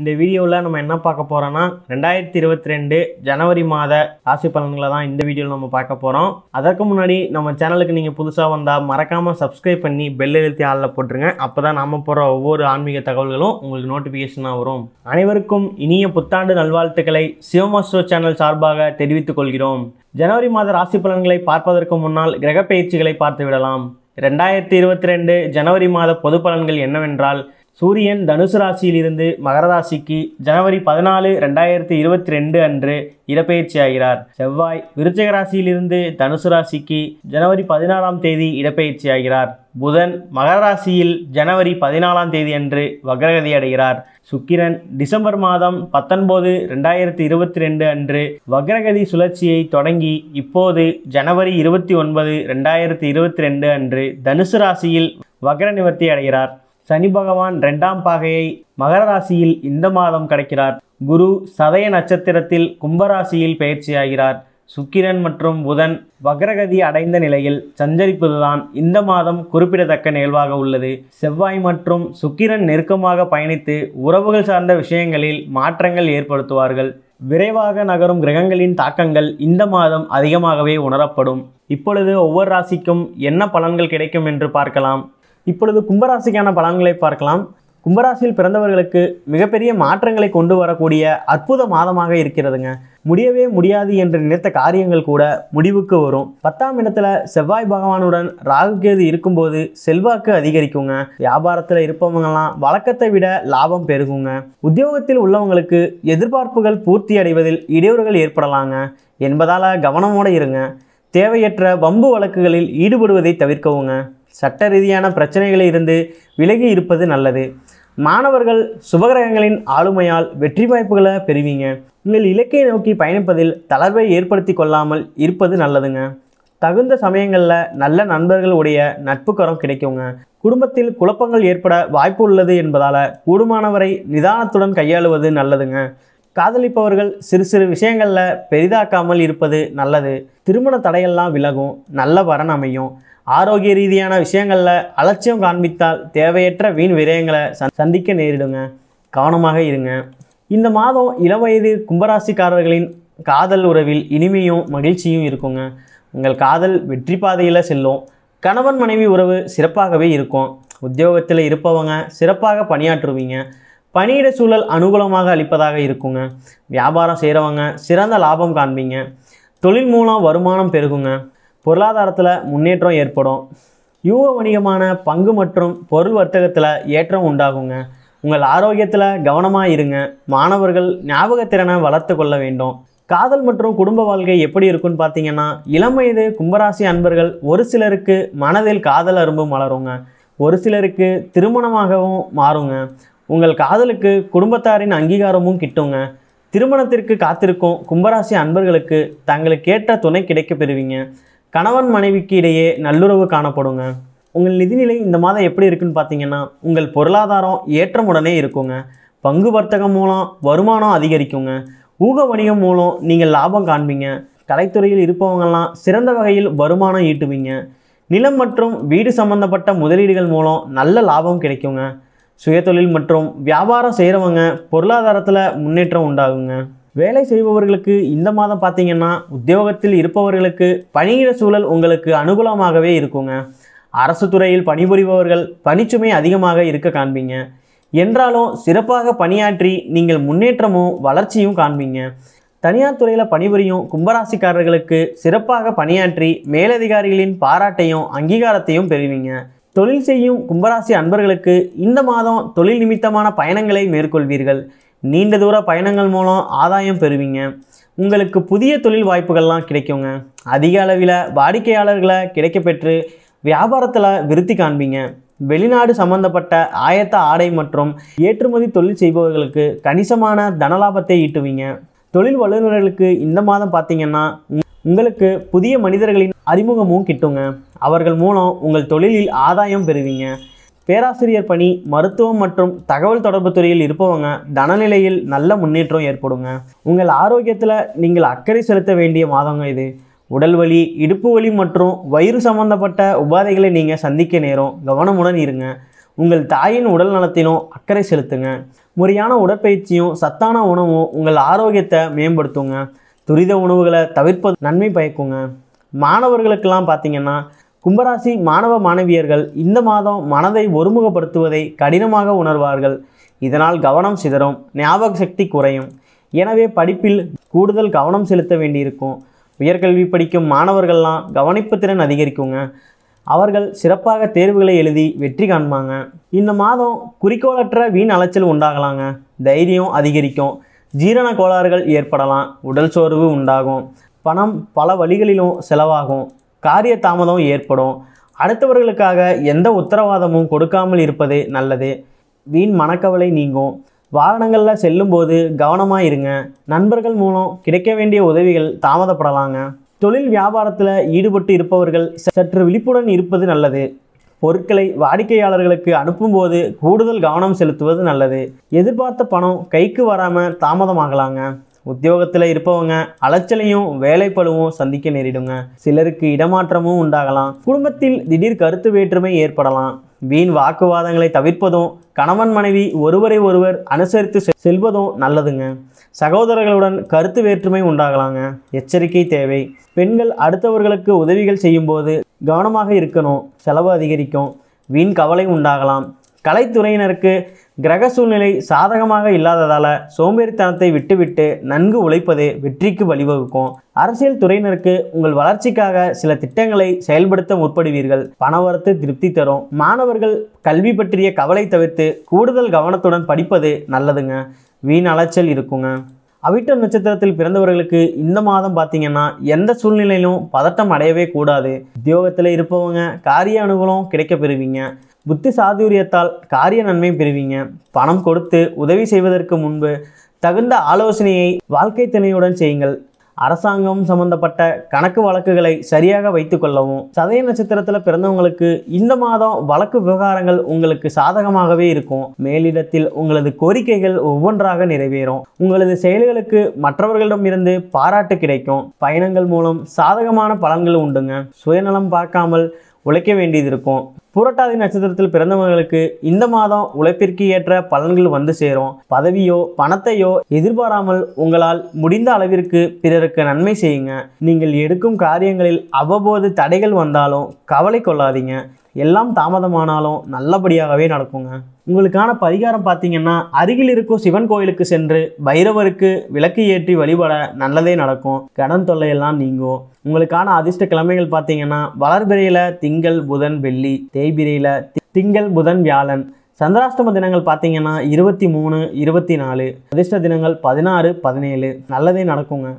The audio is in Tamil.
இந்த வீடியோவில் நம்ம என்ன பார்க்க போகிறோன்னா ரெண்டாயிரத்தி இருபத்தி ரெண்டு ஜனவரி மாத ராசி பலன்களை தான் இந்த வீடியோவில் நம்ம பார்க்க போகிறோம் அதற்கு முன்னாடி நம்ம சேனலுக்கு நீங்கள் புதுசாக வந்தால் மறக்காமல் சப்ஸ்கிரைப் பண்ணி பெல் எழுத்தி ஆளில் போட்டுருங்க அப்போ தான் நம்ம போகிற ஒவ்வொரு ஆன்மீக தகவல்களும் உங்களுக்கு நோட்டிஃபிகேஷனாக வரும் அனைவருக்கும் இனிய புத்தாண்டு நல்வாழ்த்துக்களை சிவமாஸ்டோ சேனல் சார்பாக தெரிவித்துக் கொள்கிறோம் ஜனவரி மாத ராசி பலன்களை பார்ப்பதற்கு முன்னால் கிரக பயிற்சிகளை பார்த்து விடலாம் ரெண்டாயிரத்தி இருபத்தி ரெண்டு ஜனவரி மாத பொது பலன்கள் என்னவென்றால் சூரியன் தனுசு ராசியிலிருந்து மகர ராசிக்கு ஜனவரி பதினாலு ரெண்டாயிரத்தி இருபத்தி ரெண்டு அன்று இடப்பெயர்ச்சி ஆகிறார் செவ்வாய் விருச்சக ராசியிலிருந்து தனுசு ராசிக்கு ஜனவரி பதினாறாம் தேதி இடப்பெயர்ச்சி ஆகிறார் புதன் மகர ராசியில் ஜனவரி பதினாலாம் தேதி அன்று வக்ரகதி அடைகிறார் சுக்கிரன் டிசம்பர் மாதம் பத்தொன்பது ரெண்டாயிரத்தி இருபத்தி ரெண்டு அன்று வக்ரகதி சுழற்சியை தொடங்கி இப்போது ஜனவரி இருபத்தி ஒன்பது ரெண்டாயிரத்தி இருபத்தி ரெண்டு அன்று தனுசு ராசியில் வக்ர நிவர்த்தி அடைகிறார் சனி பகவான் ரெண்டாம் பாகையை மகர ராசியில் இந்த மாதம் கிடைக்கிறார் குரு சதய நட்சத்திரத்தில் கும்பராசியில் பயிற்சியாகிறார் சுக்கிரன் மற்றும் புதன் வக்ரகதி அடைந்த நிலையில் சஞ்சரிப்பதுதான் இந்த மாதம் குறிப்பிடத்தக்க நிகழ்வாக உள்ளது செவ்வாய் மற்றும் சுக்கிரன் நெருக்கமாக பயணித்து உறவுகள் சார்ந்த விஷயங்களில் மாற்றங்கள் ஏற்படுத்துவார்கள் விரைவாக நகரும் கிரகங்களின் தாக்கங்கள் இந்த மாதம் அதிகமாகவே உணரப்படும் இப்பொழுது ஒவ்வொரு ராசிக்கும் என்ன பலன்கள் கிடைக்கும் என்று பார்க்கலாம் இப்பொழுது கும்பராசிக்கான பலன்களை பார்க்கலாம் கும்பராசியில் பிறந்தவர்களுக்கு மிகப்பெரிய மாற்றங்களை கொண்டு வரக்கூடிய அற்புத மாதமாக இருக்கிறதுங்க முடியவே முடியாது என்று நினைத்த காரியங்கள் கூட முடிவுக்கு வரும் பத்தாம் இடத்துல செவ்வாய் பகவானுடன் ராகுகேது இருக்கும்போது செல்வாக்கு அதிகரிக்குங்க வியாபாரத்தில் இருப்பவங்கெல்லாம் வழக்கத்தை விட லாபம் பெருகுங்க உத்தியோகத்தில் உள்ளவங்களுக்கு எதிர்பார்ப்புகள் பூர்த்தி அடைவதில் இடையூறுகள் ஏற்படலாங்க என்பதால் கவனமோடு இருங்க தேவையற்ற வம்பு வழக்குகளில் ஈடுபடுவதை தவிர்க்கவுங்க சட்ட ரீதியான பிரச்சனைகளில் இருந்து விலகி இருப்பது நல்லது மாணவர்கள் சுபகிரகங்களின் ஆளுமையால் வெற்றி வாய்ப்புகளை பெறுவீங்க உங்கள் இலக்கை நோக்கி பயணிப்பதில் தளர்வை ஏற்படுத்தி கொள்ளாமல் இருப்பது நல்லதுங்க தகுந்த சமயங்களில் நல்ல நண்பர்களுடைய நட்புக்கரம் கிடைக்குங்க குடும்பத்தில் குழப்பங்கள் ஏற்பட வாய்ப்பு உள்ளது என்பதால் கூடுமானவரை நிதானத்துடன் கையாளுவது நல்லதுங்க காதலிப்பவர்கள் சிறு சிறு விஷயங்களில் பெரிதாக்காமல் இருப்பது நல்லது திருமண தடையெல்லாம் விலகும் நல்ல வரன் அமையும் ஆரோக்கிய ரீதியான விஷயங்களில் அலட்சியம் காண்பித்தால் தேவையற்ற வீண் விரயங்களை சந்திக்க நேரிடுங்க கவனமாக இருங்க இந்த மாதம் இளவயது கும்பராசிக்காரர்களின் காதல் உறவில் இனிமையும் மகிழ்ச்சியும் இருக்குங்க உங்கள் காதல் வெற்றி பாதையில் செல்லும் கணவன் மனைவி உறவு சிறப்பாகவே இருக்கும் உத்தியோகத்தில் இருப்பவங்க சிறப்பாக பணியாற்றுவீங்க பணியிட சூழல் அனுகூலமாக அளிப்பதாக இருக்குங்க வியாபாரம் செய்கிறவங்க சிறந்த லாபம் காண்பீங்க தொழில் மூலம் வருமானம் பெருகுங்க பொருளாதாரத்தில் முன்னேற்றம் ஏற்படும் யூக வணிகமான பங்கு மற்றும் பொருள் வர்த்தகத்தில் ஏற்றம் உண்டாகுங்க உங்கள் ஆரோக்கியத்தில் கவனமாக இருங்க மாணவர்கள் ஞாபகத்திறனை வளர்த்து கொள்ள வேண்டும் காதல் மற்றும் குடும்ப வாழ்க்கை எப்படி இருக்குன்னு பார்த்தீங்கன்னா இளம் வயது கும்பராசி அன்பர்கள் ஒரு சிலருக்கு மனதில் காதல் அரும்பு மலருங்க ஒரு சிலருக்கு திருமணமாகவும் மாறுங்க உங்கள் காதலுக்கு குடும்பத்தாரின் அங்கீகாரமும் கிட்டுங்க திருமணத்திற்கு காத்திருக்கும் கும்பராசி அன்பர்களுக்கு தங்களுக்கு ஏற்ற துணை கிடைக்க பெறுவீங்க கணவன் மனைவிக்கு இடையே நல்லுறவு காணப்படுங்க உங்கள் நிதிநிலை இந்த மாதம் எப்படி இருக்குன்னு பார்த்தீங்கன்னா உங்கள் பொருளாதாரம் ஏற்றமுடனே இருக்குங்க பங்கு வர்த்தகம் மூலம் வருமானம் அதிகரிக்குங்க ஊக வணிகம் மூலம் நீங்கள் லாபம் காண்பீங்க கலைத்துறையில் இருப்பவங்கள்லாம் சிறந்த வகையில் வருமானம் ஈட்டுவீங்க நிலம் மற்றும் வீடு சம்பந்தப்பட்ட முதலீடுகள் மூலம் நல்ல லாபம் கிடைக்குங்க சுயதொழில் மற்றும் வியாபாரம் செய்கிறவங்க பொருளாதாரத்தில் முன்னேற்றம் உண்டாகுங்க வேலை செய்பவர்களுக்கு இந்த மாதம் பார்த்தீங்கன்னா உத்தியோகத்தில் இருப்பவர்களுக்கு பணியிட சூழல் உங்களுக்கு அனுகூலமாகவே இருக்குங்க அரசு துறையில் பணிபுரிபவர்கள் பணிச்சுமை அதிகமாக இருக்க காண்பீங்க என்றாலும் சிறப்பாக பணியாற்றி நீங்கள் முன்னேற்றமும் வளர்ச்சியும் காண்பீங்க தனியார் துறையில் பணிபுரியும் கும்பராசிக்காரர்களுக்கு சிறப்பாக பணியாற்றி மேலதிகாரிகளின் பாராட்டையும் அங்கீகாரத்தையும் பெறுவீங்க தொழில் செய்யும் கும்பராசி அன்பர்களுக்கு இந்த மாதம் தொழில் நிமித்தமான பயணங்களை மேற்கொள்வீர்கள் நீண்ட தூர பயணங்கள் மூலம் ஆதாயம் பெறுவீங்க உங்களுக்கு புதிய தொழில் வாய்ப்புகள்லாம் கிடைக்குங்க அதிக அளவில் வாடிக்கையாளர்களை கிடைக்கப்பெற்று வியாபாரத்தில் விருத்தி காண்பீங்க வெளிநாடு சம்பந்தப்பட்ட ஆயத்த ஆடை மற்றும் ஏற்றுமதி தொழில் செய்பவர்களுக்கு கணிசமான தனலாபத்தை ஈட்டுவீங்க தொழில் வல்லுநர்களுக்கு இந்த மாதம் பார்த்திங்கன்னா உங்களுக்கு புதிய மனிதர்களின் அறிமுகமும் கிட்டுங்க அவர்கள் மூலம் உங்கள் தொழிலில் ஆதாயம் பெறுவீங்க பேராசிரியர் பணி மருத்துவம் மற்றும் தகவல் தொடர்பு துறையில் இருப்பவங்க தனநிலையில் நல்ல முன்னேற்றம் ஏற்படுங்க உங்கள் ஆரோக்கியத்தில் நீங்கள் அக்கறை செலுத்த வேண்டிய மாதங்க இது உடல் வலி இடுப்பு வலி மற்றும் வயிறு சம்பந்தப்பட்ட உபாதைகளை நீங்கள் சந்திக்க நேரம் கவனமுடன் இருங்க உங்கள் தாயின் உடல் நலத்திலும் அக்கறை செலுத்துங்க முறையான உடற்பயிற்சியும் சத்தான உணவும் உங்கள் ஆரோக்கியத்தை மேம்படுத்துங்க துரித உணவுகளை தவிர்ப்பது நன்மை பயக்குங்க மாணவர்களுக்கெல்லாம் பார்த்திங்கன்னா கும்பராசி மாணவ மாணவியர்கள் இந்த மாதம் மனதை ஒருமுகப்படுத்துவதை கடினமாக உணர்வார்கள் இதனால் கவனம் சிதறும் ஞாபக சக்தி குறையும் எனவே படிப்பில் கூடுதல் கவனம் செலுத்த வேண்டியிருக்கும் உயர்கல்வி படிக்கும் மாணவர்கள்லாம் கவனிப்பு திறன் அதிகரிக்குங்க அவர்கள் சிறப்பாக தேர்வுகளை எழுதி வெற்றி காண்பாங்க இந்த மாதம் குறிக்கோளற்ற வீண் அலைச்சல் உண்டாகலாங்க தைரியம் அதிகரிக்கும் ஜீரண கோளாறுகள் ஏற்படலாம் உடல் சோர்வு உண்டாகும் பணம் பல வழிகளிலும் செலவாகும் காரிய தாமதம் ஏற்படும் அடுத்தவர்களுக்காக எந்த உத்தரவாதமும் கொடுக்காமல் இருப்பது நல்லது வீண் மனக்கவலை நீங்கும் வாகனங்களில் செல்லும்போது கவனமாக இருங்க நண்பர்கள் மூலம் கிடைக்க வேண்டிய உதவிகள் தாமதப்படலாங்க தொழில் வியாபாரத்தில் ஈடுபட்டு இருப்பவர்கள் சற்று விழிப்புடன் இருப்பது நல்லது பொருட்களை வாடிக்கையாளர்களுக்கு அனுப்பும்போது கூடுதல் கவனம் செலுத்துவது நல்லது எதிர்பார்த்த பணம் கைக்கு வராமல் தாமதமாகலாங்க உத்தியோகத்தில் இருப்பவங்க அலைச்சலையும் வேலைப்பழுவும் சந்திக்க நேரிடுங்க சிலருக்கு இடமாற்றமும் உண்டாகலாம் குடும்பத்தில் திடீர் கருத்து வேற்றுமை ஏற்படலாம் வீண் வாக்குவாதங்களை தவிர்ப்பதும் கணவன் மனைவி ஒருவரை ஒருவர் அனுசரித்து செல்வதும் நல்லதுங்க சகோதரர்களுடன் கருத்து வேற்றுமை உண்டாகலாங்க எச்சரிக்கை தேவை பெண்கள் அடுத்தவர்களுக்கு உதவிகள் செய்யும்போது கவனமாக இருக்கணும் செலவு அதிகரிக்கும் வீண் கவலை உண்டாகலாம் கலைத்துறையினருக்கு கிரக சூழ்நிலை சாதகமாக இல்லாததால் சோம்பேறித்தனத்தை விட்டுவிட்டு நன்கு உழைப்பது வெற்றிக்கு வழிவகுக்கும் அரசியல் துறையினருக்கு உங்கள் வளர்ச்சிக்காக சில திட்டங்களை செயல்படுத்த முற்படுவீர்கள் பணவரத்து திருப்தி தரும் மாணவர்கள் கல்வி பற்றிய கவலை தவிர்த்து கூடுதல் கவனத்துடன் படிப்பது நல்லதுங்க வீண் அலைச்சல் இருக்குங்க அவிட்ட நட்சத்திரத்தில் பிறந்தவர்களுக்கு இந்த மாதம் பார்த்தீங்கன்னா எந்த சூழ்நிலையிலும் பதட்டம் அடையவே கூடாது உத்தியோகத்தில் இருப்பவங்க காரிய அனுகூலம் கிடைக்க பெறுவீங்க புத்தி சாதுரியத்தால் காரிய நன்மை பெறுவீங்க பணம் கொடுத்து உதவி செய்வதற்கு முன்பு தகுந்த ஆலோசனையை வாழ்க்கை திணையுடன் செய்யுங்கள் அரசாங்கம் சம்பந்தப்பட்ட கணக்கு வழக்குகளை சரியாக வைத்துக்கொள்ளவும் சதய நட்சத்திரத்தில் பிறந்தவங்களுக்கு இந்த மாதம் வழக்கு விவகாரங்கள் உங்களுக்கு சாதகமாகவே இருக்கும் மேலிடத்தில் உங்களது கோரிக்கைகள் ஒவ்வொன்றாக நிறைவேறும் உங்களது செயல்களுக்கு மற்றவர்களிடம் இருந்து பாராட்டு கிடைக்கும் பயணங்கள் மூலம் சாதகமான பலன்கள் உண்டுங்க சுயநலம் பார்க்காமல் உழைக்க வேண்டியது இருக்கும் புரட்டாதி நட்சத்திரத்தில் பிறந்தவர்களுக்கு இந்த மாதம் உழைப்பிற்கு ஏற்ற பலன்கள் வந்து சேரும் பதவியோ பணத்தையோ எதிர்பாராமல் உங்களால் முடிந்த அளவிற்கு பிறருக்கு நன்மை செய்யுங்க நீங்கள் எடுக்கும் காரியங்களில் அவ்வப்போது தடைகள் வந்தாலும் கவலை கொள்ளாதீங்க எல்லாம் தாமதமானாலும் நல்லபடியாகவே நடக்குங்க உங்களுக்கான பரிகாரம் பார்த்தீங்கன்னா அருகில் இருக்கும் சிவன் கோயிலுக்கு சென்று பைரவருக்கு விளக்கு ஏற்றி வழிபட நல்லதே நடக்கும் கடன் தொல்லையெல்லாம் நீங்கும் உங்களுக்கான அதிர்ஷ்ட கிழமைகள் பார்த்தீங்கன்னா வளர்பிறையில் திங்கள் புதன் வெள்ளி தேய்பிரையில் திங்கள் புதன் வியாழன் சந்திராஷ்டம தினங்கள் பார்த்தீங்கன்னா இருபத்தி மூணு இருபத்தி நாலு அதிர்ஷ்ட தினங்கள் பதினாறு பதினேழு நல்லதே நடக்குங்க